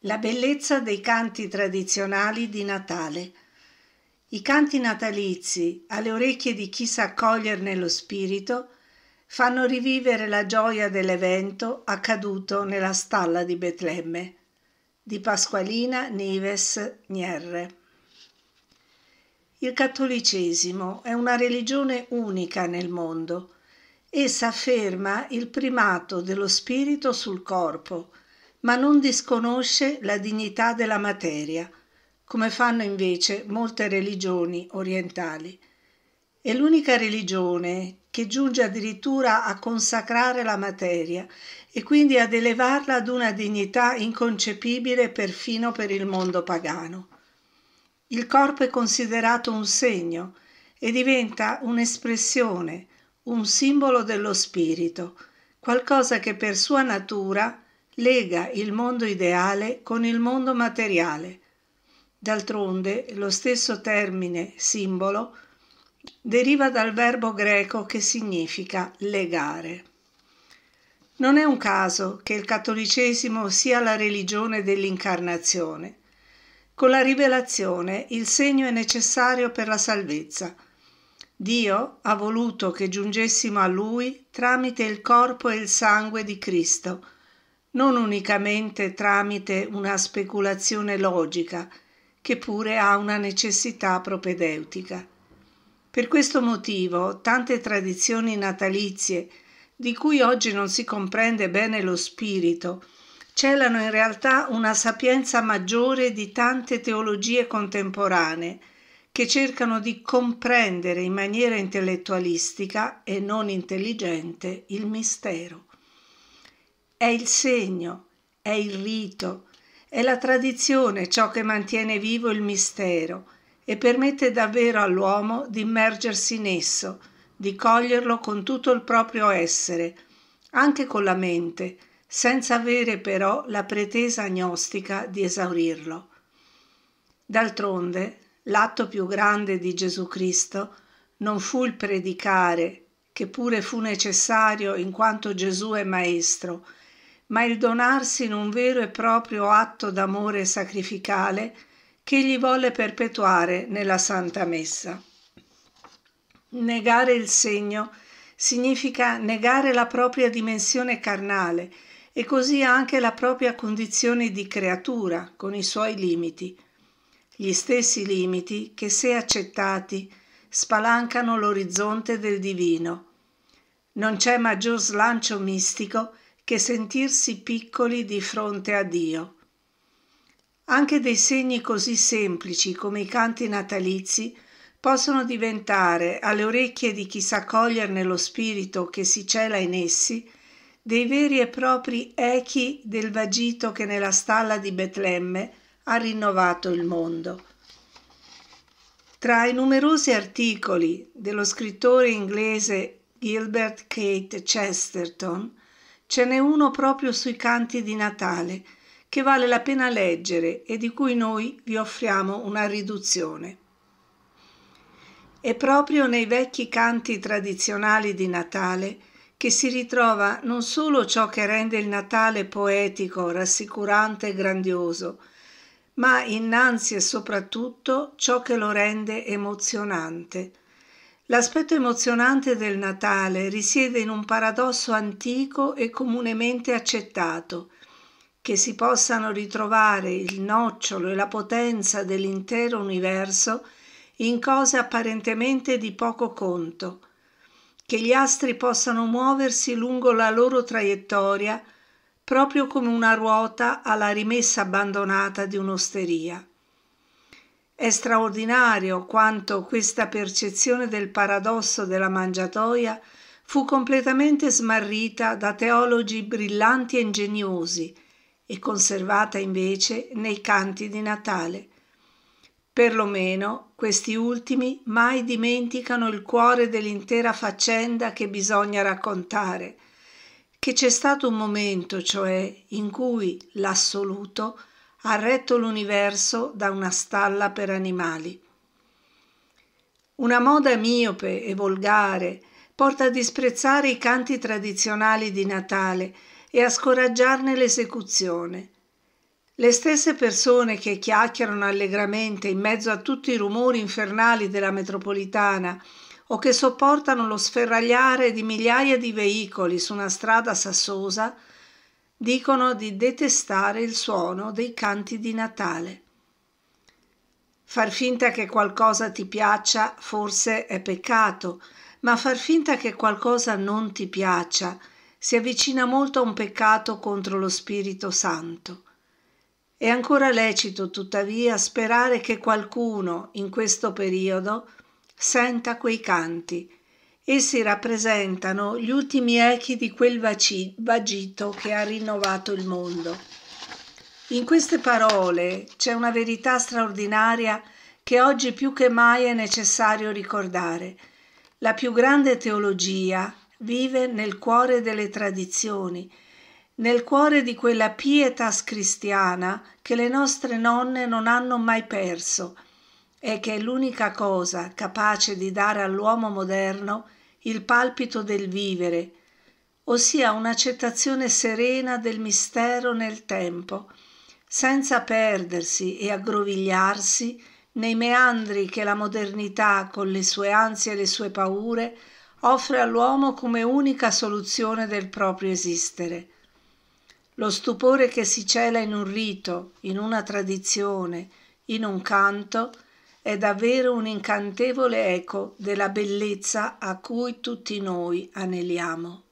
La bellezza dei canti tradizionali di Natale. I canti natalizi, alle orecchie di chi sa accoglierne lo spirito, fanno rivivere la gioia dell'evento accaduto nella stalla di Betlemme. Di Pasqualina Nives Nierre. Il cattolicesimo è una religione unica nel mondo. Essa afferma il primato dello spirito sul corpo – ma non disconosce la dignità della materia, come fanno invece molte religioni orientali. È l'unica religione che giunge addirittura a consacrare la materia e quindi ad elevarla ad una dignità inconcepibile perfino per il mondo pagano. Il corpo è considerato un segno e diventa un'espressione, un simbolo dello spirito, qualcosa che per sua natura è lega il mondo ideale con il mondo materiale. D'altronde lo stesso termine simbolo deriva dal verbo greco che significa legare. Non è un caso che il cattolicesimo sia la religione dell'incarnazione. Con la rivelazione il segno è necessario per la salvezza. Dio ha voluto che giungessimo a Lui tramite il corpo e il sangue di Cristo, non unicamente tramite una speculazione logica, che pure ha una necessità propedeutica. Per questo motivo tante tradizioni natalizie, di cui oggi non si comprende bene lo spirito, celano in realtà una sapienza maggiore di tante teologie contemporanee che cercano di comprendere in maniera intellettualistica e non intelligente il mistero. È il segno, è il rito, è la tradizione ciò che mantiene vivo il mistero e permette davvero all'uomo di immergersi in esso, di coglierlo con tutto il proprio essere, anche con la mente, senza avere però la pretesa agnostica di esaurirlo. D'altronde, l'atto più grande di Gesù Cristo non fu il predicare, che pure fu necessario in quanto Gesù è Maestro, ma il donarsi in un vero e proprio atto d'amore sacrificale che egli volle perpetuare nella Santa Messa. Negare il segno significa negare la propria dimensione carnale e così anche la propria condizione di creatura con i suoi limiti, gli stessi limiti che se accettati spalancano l'orizzonte del divino. Non c'è maggior slancio mistico che sentirsi piccoli di fronte a Dio. Anche dei segni così semplici come i canti natalizi possono diventare, alle orecchie di chi sa coglierne lo spirito che si cela in essi, dei veri e propri echi del vagito che nella stalla di Betlemme ha rinnovato il mondo. Tra i numerosi articoli dello scrittore inglese Gilbert Kate Chesterton, Ce n'è uno proprio sui canti di Natale, che vale la pena leggere e di cui noi vi offriamo una riduzione. È proprio nei vecchi canti tradizionali di Natale che si ritrova non solo ciò che rende il Natale poetico, rassicurante e grandioso, ma innanzi e soprattutto ciò che lo rende emozionante – L'aspetto emozionante del Natale risiede in un paradosso antico e comunemente accettato, che si possano ritrovare il nocciolo e la potenza dell'intero universo in cose apparentemente di poco conto, che gli astri possano muoversi lungo la loro traiettoria proprio come una ruota alla rimessa abbandonata di un'osteria. È straordinario quanto questa percezione del paradosso della mangiatoia fu completamente smarrita da teologi brillanti e ingegnosi e conservata invece nei canti di Natale. Perlomeno questi ultimi mai dimenticano il cuore dell'intera faccenda che bisogna raccontare, che c'è stato un momento, cioè, in cui l'assoluto ha retto l'universo da una stalla per animali. Una moda miope e volgare porta a disprezzare i canti tradizionali di Natale e a scoraggiarne l'esecuzione. Le stesse persone che chiacchierano allegramente in mezzo a tutti i rumori infernali della metropolitana o che sopportano lo sferragliare di migliaia di veicoli su una strada sassosa dicono di detestare il suono dei canti di Natale. Far finta che qualcosa ti piaccia forse è peccato, ma far finta che qualcosa non ti piaccia si avvicina molto a un peccato contro lo Spirito Santo. È ancora lecito, tuttavia, sperare che qualcuno in questo periodo senta quei canti Essi rappresentano gli ultimi echi di quel vagito che ha rinnovato il mondo. In queste parole c'è una verità straordinaria che oggi più che mai è necessario ricordare. La più grande teologia vive nel cuore delle tradizioni, nel cuore di quella pietas cristiana che le nostre nonne non hanno mai perso e che è l'unica cosa capace di dare all'uomo moderno il palpito del vivere, ossia un'accettazione serena del mistero nel tempo, senza perdersi e aggrovigliarsi nei meandri che la modernità, con le sue ansie e le sue paure, offre all'uomo come unica soluzione del proprio esistere. Lo stupore che si cela in un rito, in una tradizione, in un canto, è davvero un incantevole eco della bellezza a cui tutti noi aneliamo.